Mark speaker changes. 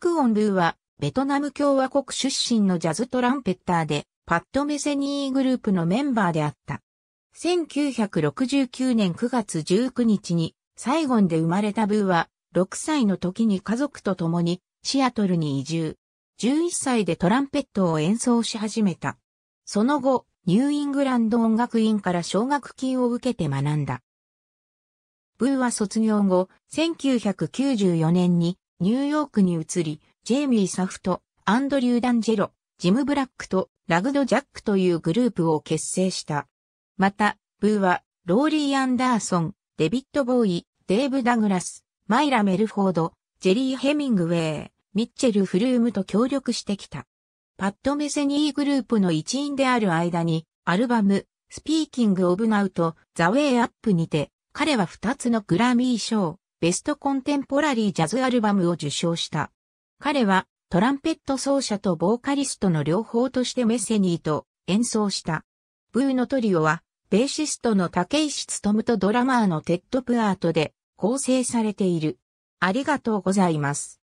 Speaker 1: ク・オン・ルーは、ベトナム共和国出身のジャズトランペッターで、パッド・メセニーグループのメンバーであった。1969年9月19日に、サイゴンで生まれたブーは、6歳の時に家族と共に、シアトルに移住。11歳でトランペットを演奏し始めた。その後、ニューイングランド音楽院から奨学金を受けて学んだ。ブーは卒業後、1994年にニューヨークに移り、ジェイミー・サフト、アンドリュー・ダンジェロ、ジム・ブラックとラグド・ジャックというグループを結成した。また、ブーは、ローリー・アンダーソン、デビット・ボーイ、デーブ・ダグラス、マイラ・メルフォード、ジェリー・ヘミングウェイ、ミッチェル・フルームと協力してきた。パッド・メセニーグループの一員である間に、アルバム、スピーキング・オブ・ナウト、ザ・ウェイ・アップにて、彼は2つのグラミー賞、ベストコンテンポラリージャズアルバムを受賞した。彼はトランペット奏者とボーカリストの両方としてメッセニーと演奏した。ブーのトリオは、ベーシストの竹石務とドラマーのテッド・プアートで構成されている。ありがとうございます。